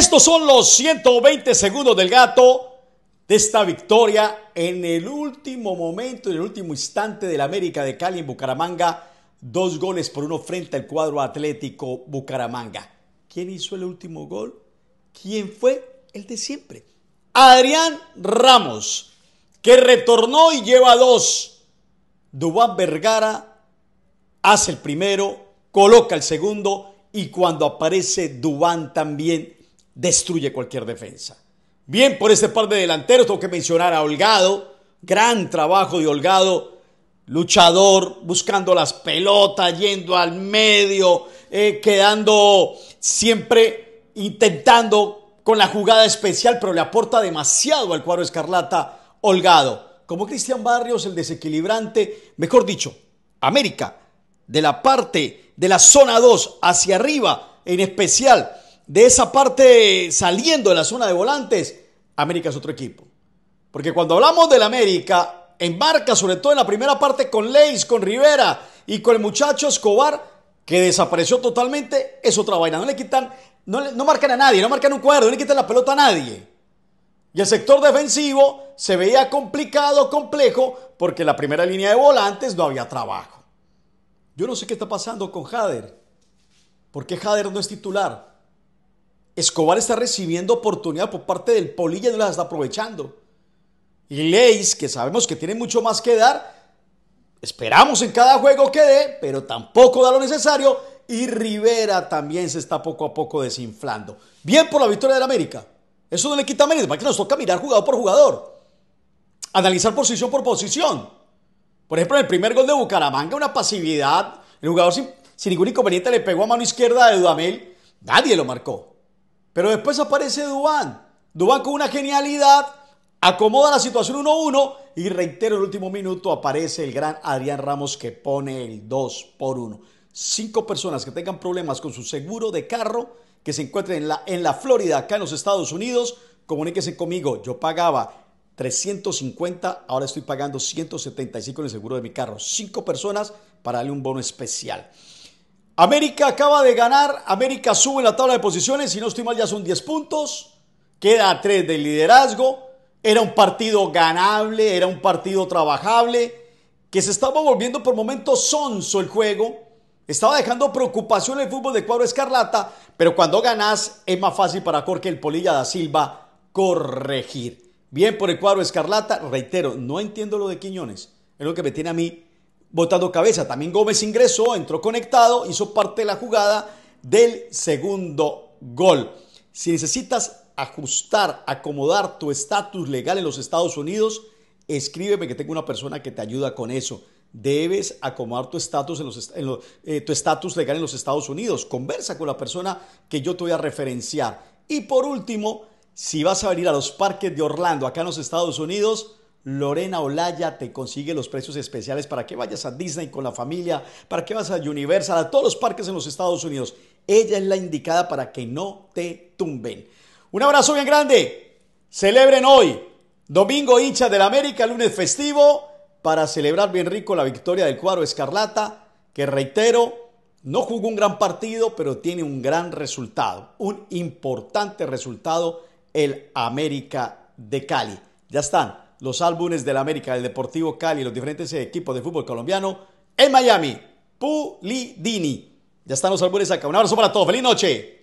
Estos son los 120 segundos del gato de esta victoria en el último momento, en el último instante del América de Cali en Bucaramanga. Dos goles por uno frente al cuadro atlético Bucaramanga. ¿Quién hizo el último gol? ¿Quién fue? El de siempre. Adrián Ramos, que retornó y lleva dos. Dubán Vergara hace el primero, coloca el segundo y cuando aparece Dubán también destruye cualquier defensa. Bien por este par de delanteros, tengo que mencionar a Holgado, gran trabajo de Holgado, luchador, buscando las pelotas, yendo al medio, eh, quedando siempre intentando con la jugada especial, pero le aporta demasiado al cuadro escarlata Holgado. Como Cristian Barrios, el desequilibrante, mejor dicho, América, de la parte de la zona 2 hacia arriba, en especial de esa parte saliendo de la zona de volantes, América es otro equipo. Porque cuando hablamos del América, embarca sobre todo en la primera parte con Leis, con Rivera y con el muchacho Escobar, que desapareció totalmente, es otra vaina. No le quitan, no, marcan a nadie, no marcan un cuadro, no le quitan la pelota a nadie. Y el sector defensivo se veía complicado, complejo, porque en la primera línea de volantes no había trabajo. Yo no sé qué está pasando con Jader. ¿Por qué Jader no es titular? Escobar está recibiendo oportunidad por parte del Polilla y no las está aprovechando. Y Leis, que sabemos que tiene mucho más que dar, esperamos en cada juego que dé, pero tampoco da lo necesario. Y Rivera también se está poco a poco desinflando. Bien por la victoria del América. Eso no le quita mérito, más que nos toca mirar jugador por jugador. Analizar posición por posición. Por ejemplo, en el primer gol de Bucaramanga, una pasividad. El jugador sin, ningún inconveniente le pegó a mano izquierda de Dudamel. Nadie lo marcó. Pero después aparece Dubán. Dubán con una genialidad acomoda la situación 1-1 y reitero, el último minuto aparece el gran Adrián Ramos que pone el 2 por 1. Cinco personas que tengan problemas con su seguro de carro, que se encuentren en la, en la Florida, acá en los Estados Unidos, comuníquese conmigo. Yo pagaba 350, ahora estoy pagando 175 en el seguro de mi carro. Cinco personas para darle un bono especial. América acaba de ganar, América sube la tabla de posiciones, si no estoy mal ya son 10 puntos, queda a 3 del liderazgo, era un partido ganable, era un partido trabajable, que se estaba volviendo por momentos sonso el juego, estaba dejando preocupación el fútbol de cuadro escarlata, pero cuando ganas es más fácil para Jorge el Polilla da Silva corregir. Bien por el cuadro escarlata, reitero, no entiendo lo de Quiñones, es lo que me tiene a mí botando cabeza. También Gómez ingresó, entró conectado, hizo parte de la jugada del segundo gol. Si necesitas ajustar, acomodar tu estatus legal en los Estados Unidos, escríbeme que tengo una persona que te ayuda con eso. Debes acomodar tu estatus en eh, tu estatus legal en los Estados Unidos. Conversa con la persona que yo te voy a referenciar. Y por último, si vas a venir a los parques de Orlando, acá en los Estados Unidos, Lorena Olaya te consigue los precios especiales para que vayas a Disney con la familia, para que vayas a Universal, a todos los parques en los Estados Unidos. Ella es la indicada para que no te tumben. Un abrazo bien grande. Celebren hoy, domingo hincha del América, lunes festivo, para celebrar bien rico la victoria del cuadro Escarlata, que reitero, no jugó un gran partido, pero tiene un gran resultado, un importante resultado el América de Cali. Ya están los álbumes la América, el Deportivo Cali, los diferentes equipos de fútbol colombiano en Miami. Pulidini. Ya están los álbumes acá. Un abrazo para todos. Feliz noche.